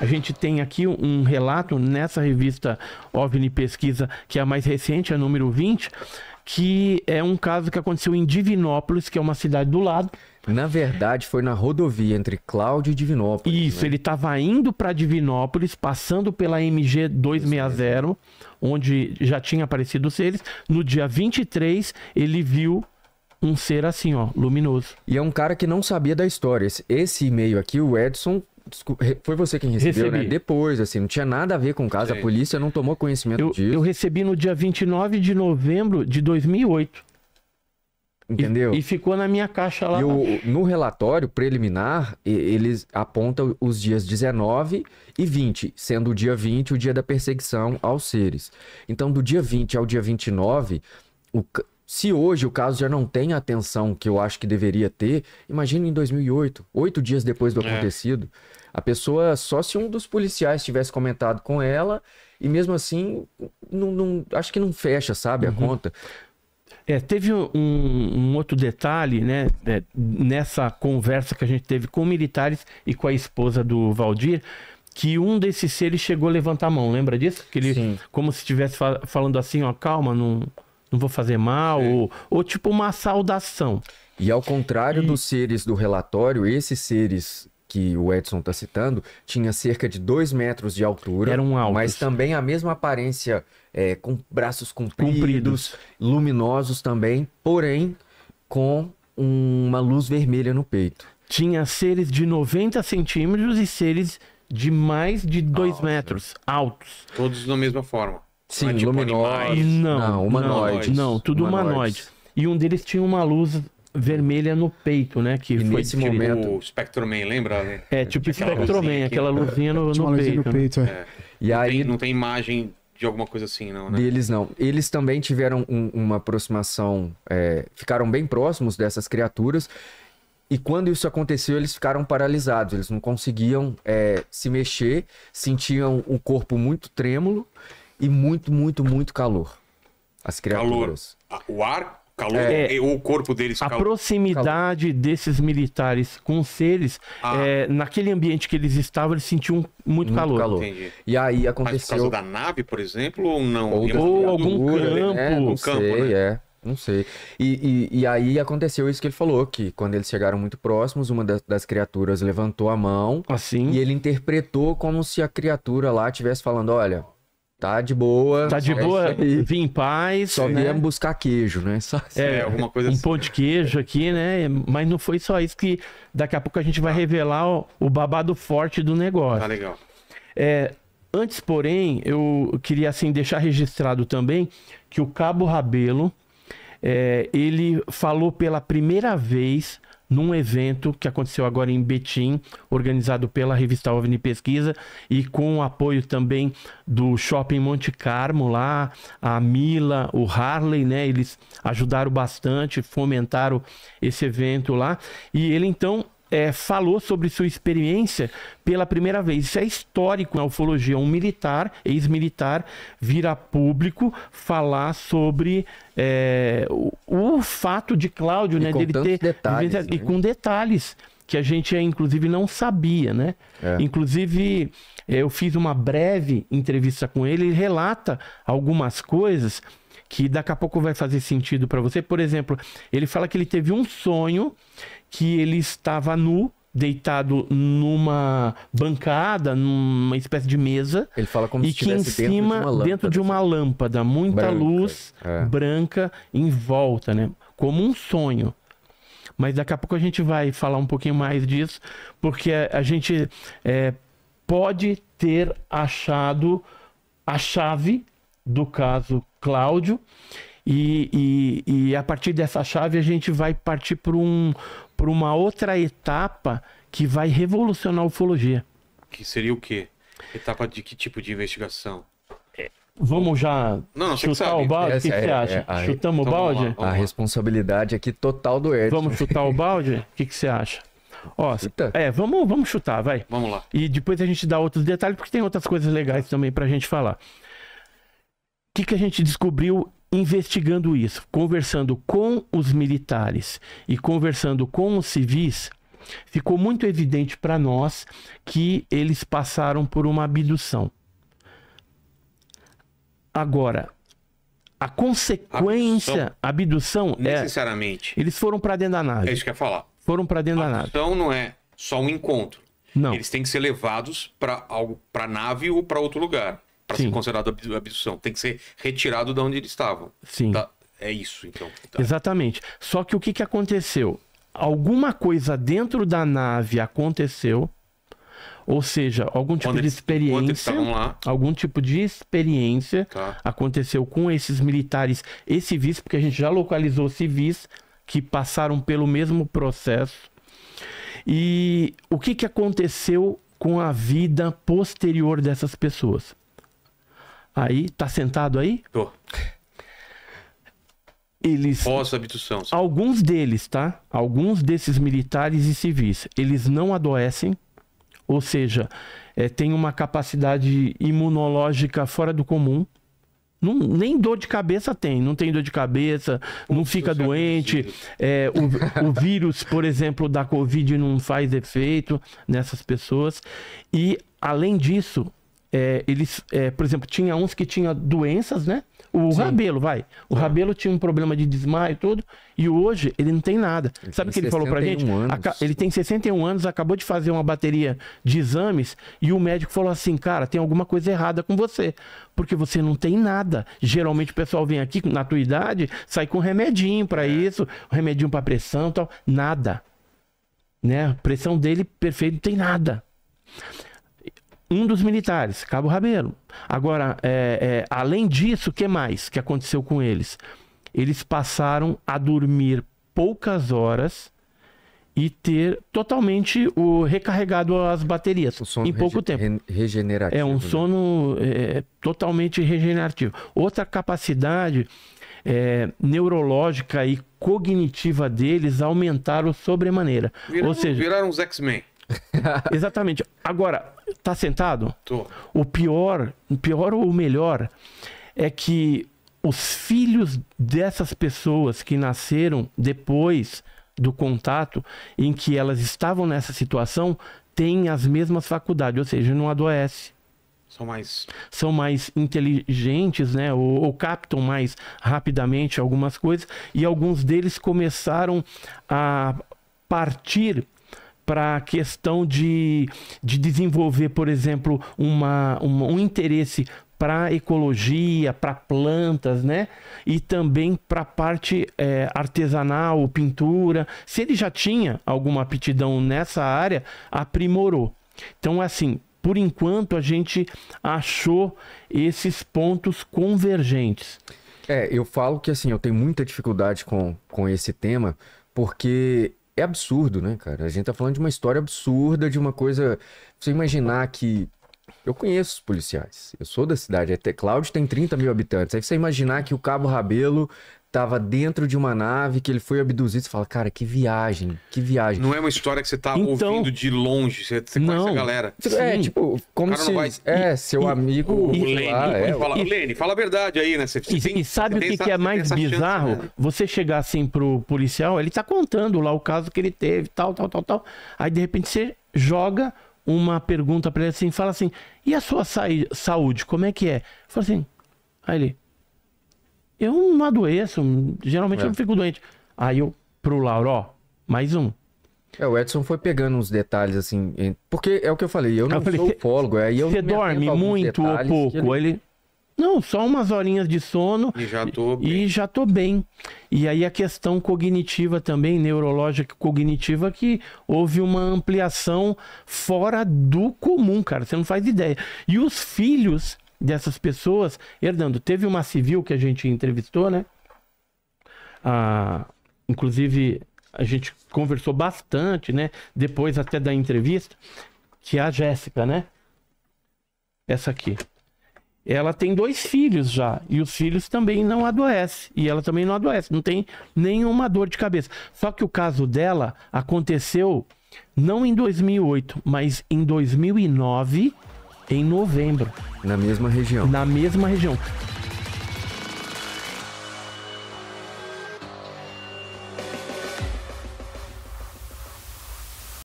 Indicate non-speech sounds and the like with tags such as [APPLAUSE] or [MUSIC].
A gente tem aqui um relato nessa revista OVNI Pesquisa, que é a mais recente, a número 20, que é um caso que aconteceu em Divinópolis, que é uma cidade do lado. Na verdade, foi na rodovia entre Cláudio e Divinópolis. Isso, né? ele estava indo para Divinópolis, passando pela MG 260, onde já tinha aparecido seres. No dia 23, ele viu um ser assim, ó, luminoso. E é um cara que não sabia da história. Esse e-mail aqui, o Edson, Desculpa, foi você quem recebeu, né? recebi. né? Depois, assim, não tinha nada a ver com o caso, Sim. a polícia não tomou conhecimento eu, disso. Eu recebi no dia 29 de novembro de 2008. Entendeu? E, e ficou na minha caixa lá. Eu, no relatório preliminar, eles apontam os dias 19 e 20, sendo o dia 20 o dia da perseguição aos seres. Então, do dia 20 ao dia 29, o, se hoje o caso já não tem a atenção que eu acho que deveria ter, imagina em 2008, oito dias depois do é. acontecido. A pessoa, só se um dos policiais tivesse comentado com ela, e mesmo assim, não, não acho que não fecha, sabe, uhum. a conta. É, teve um, um, outro detalhe, né? É, nessa conversa que a gente teve com militares e com a esposa do Valdir, que um desses seres chegou a levantar a mão, lembra disso? Que ele, Sim. como se estivesse fal falando assim, ó, calma, não não vou fazer mal, é. ou, ou tipo uma saudação. E ao contrário e... dos seres do relatório, esses seres que o Edson está citando, tinha cerca de 2 metros de altura. Eram altos. Mas também a mesma aparência, é, com braços compridos, compridos, luminosos também, porém com uma luz vermelha no peito. Tinha seres de 90 centímetros e seres de mais de 2 metros, altos. Todos da mesma forma. Sim, é tipo luminosos. Não, não, humanoide. Não, tudo humanoide. E um deles tinha uma luz vermelha no peito, né? Que e foi nesse tipo, momento. O Spectroman, lembra? Né? É, tipo Spectroman, aquela luzinha no, no peito. No peito né? É. é. E não aí tem, não tem imagem de alguma coisa assim, não, né? Deles não. Eles também tiveram um, uma aproximação, é, ficaram bem próximos dessas criaturas. E quando isso aconteceu, eles ficaram paralisados, eles não conseguiam é, se mexer, sentiam o corpo muito trêmulo e muito, muito, muito calor. As criaturas. Calor. O ar, calor é, o corpo deles. A proximidade calor. desses militares com seres, ah. é, naquele ambiente que eles estavam, eles sentiam muito, muito calor. calor. E aí aconteceu. Mas por causa da nave, por exemplo, ou não? Ou, ou algum né? campo. É, não campo, sei, né? é. Não sei. E, e, e, aí aconteceu isso que ele falou, que quando eles chegaram muito próximos, uma das, das, criaturas levantou a mão. Assim. E ele interpretou como se a criatura lá estivesse falando: olha, Tá de boa. Tá de é boa, vim em paz. Só né? viemos buscar queijo, né? [LAUGHS] Só, é, é, alguma coisa um assim. pão de queijo aqui, né? Mas não foi só isso que daqui a pouco a gente vai ah. revelar o, o, babado forte do negócio. Tá legal. É, antes, porém, eu queria assim deixar registrado também que o Cabo Rabelo, é, ele falou pela primeira vez num evento que aconteceu agora em Betim, organizado pela revista OVNI Pesquisa e com o apoio também do Shopping Monte Carmo lá, a Mila, o Harley, né? Eles ajudaram bastante, fomentaram esse evento lá. E ele então é, falou sobre sua experiência pela primeira vez. Isso é histórico na ufologia. Um militar, ex-militar, vira público falar sobre é, o, o, fato de Cláudio, e né? Dele ter. Detalhes, né? E com detalhes que a gente eh, inclusive não sabia, né? É. Inclusive eh, eu fiz uma breve entrevista com ele, ele relata algumas coisas que daqui a pouco vai fazer sentido para você. Por exemplo, ele fala que ele teve um sonho que ele estava nu deitado numa bancada, numa espécie de mesa. Ele fala como e se que em cima, dentro de uma lâmpada, dentro de uma assim. lâmpada muita branca, luz é. branca em volta, né? Como um sonho. Mas daqui a pouco a gente vai falar um pouquinho mais disso, porque a gente é, pode ter achado a chave do caso Cláudio. E, e, e a partir dessa chave a gente vai partir para um, uma outra etapa que vai revolucionar a ufologia. Que seria o quê? Etapa de que tipo de investigação? É. Vamos já não, não, chutar o balde? O que, é, você acha? É, é Chutamos então, o balde? Vamos lá, vamos lá. a responsabilidade aqui total do Edson. Vamos chutar o balde? O que, que você acha? Ó, é, vamos, vamos chutar, vai. Vamos lá. E depois a gente dá outros detalhes, porque tem outras coisas legais também para a gente falar que, que a gente descobriu investigando isso, conversando com os militares e conversando com os civis, ficou muito evidente para nós que eles passaram por uma abdução. Agora, a consequência, abdução, abdução é necessariamente. É, eles foram para dentro da nave. É isso que eu ia falar. Foram para dentro abdução da nave. Então não é só um encontro. Não. Eles têm que ser levados para algo, para nave ou para outro lugar para ser considerado abdução. Tem que ser retirado de onde eles estavam. Sim. Tá? É isso, então. Tá. Exatamente. Só que o que, que aconteceu? Alguma coisa dentro da nave aconteceu. Ou seja, algum tipo de experiência. Algum tipo de experiência tá. aconteceu com esses militares e civis, porque a gente já localizou civis que passaram pelo mesmo processo. E o que, que aconteceu com a vida posterior dessas pessoas? Aí, tá sentado aí? Tô. Eles. Pós-abdução. Alguns deles, tá? Alguns desses militares e civis, eles não adoecem, ou seja, é, tem uma capacidade imunológica fora do comum. Não, nem dor de cabeça tem, não tem dor de cabeça, não fica doente. É, o, o, vírus, por exemplo, da Covid não faz efeito nessas pessoas. E, além disso, é, eles, é, por exemplo, tinha uns que tinha doenças, né? O Sim. Rabelo, vai. O ah. Rabelo tinha um problema de desmaio e tudo, e hoje ele não tem nada. Ele Sabe o que ele falou pra gente? Ele tem 61 anos, acabou de fazer uma bateria de exames, e o médico falou assim, cara, tem alguma coisa errada com você, porque você não tem nada. Geralmente o pessoal vem aqui na tua idade, sai com remedinho para é. isso, remedinho para pressão tal, nada. Né? A pressão dele perfeito, não tem nada um dos militares, Cabo Rabelo. Agora, é, é, além disso, o que mais que aconteceu com eles? Eles passaram a dormir poucas horas e ter totalmente o recarregado as baterias em pouco tempo. Regenerativo. É um né? sono é, totalmente regenerativo. Outra capacidade é, neurológica e cognitiva deles aumentaram sobremaneira. Viraram, Ou seja, viraram os X-Men. [LAUGHS] Exatamente. Agora, tá sentado? Tô. O pior, o pior ou o melhor é que os filhos dessas pessoas que nasceram depois do contato em que elas estavam nessa situação têm as mesmas faculdades, ou seja, não adoece. São mais... São mais inteligentes, né? Ou, ou, captam mais rapidamente algumas coisas. E alguns deles começaram a partir para a questão de, de desenvolver, por exemplo, uma, uma um interesse para ecologia, para plantas, né? E também para parte é, artesanal, pintura. Se ele já tinha alguma aptidão nessa área, aprimorou. Então, assim, por enquanto a gente achou esses pontos convergentes. É, eu falo que assim, eu tenho muita dificuldade com, com esse tema, porque é absurdo, né, cara? A gente tá falando de uma história absurda, de uma coisa. Você imaginar que. Eu conheço os policiais. Eu sou da cidade. Até Cláudio tem 30 mil habitantes. Aí você imaginar que o Cabo Rabelo tava dentro de uma nave, que ele foi abduzido. Você fala, cara, que viagem, que viagem. Não é uma história que você tá então... ouvindo de longe, você, você não. conhece a galera. É, Sim. tipo, como se... Vai... É, seu e, amigo... O Lene, lá, é, fala, e, Lene, fala a verdade aí, né? Você, e, tem, e sabe o que, essa, que, é mais bizarro? Chance, né? Você chegar assim pro policial, ele tá contando lá o caso que ele teve, tal, tal, tal, tal. Aí, de repente, você joga uma pergunta para ele assim, fala assim, e a sua sa saúde, como é que é? Fala assim, aí ele eu não adoeço, geralmente é. eu não fico doente. Aí eu, pro Lauro, ó, mais um. É, o Edson foi pegando uns detalhes, assim, porque é o que eu falei, eu não eu falei, sou ufólogo, aí é, eu Você dorme muito ou pouco? Ele... ele... Não, só umas horinhas de sono. E já tô bem. E já tô bem. E aí a questão cognitiva também, neurológica cognitiva, que houve uma ampliação fora do comum, cara. Você não faz ideia. E os filhos dessas pessoas Hernando, Teve uma civil que a gente entrevistou, né? Ah, inclusive, a gente conversou bastante, né? Depois até da entrevista, que é a Jéssica, né? Essa aqui. Ela tem dois filhos já, e os filhos também não adoecem, e ela também não adoece, não tem nenhuma dor de cabeça. Só que o caso dela aconteceu não em 2008, mas em 2009, em novembro. Na mesma região. Na mesma região.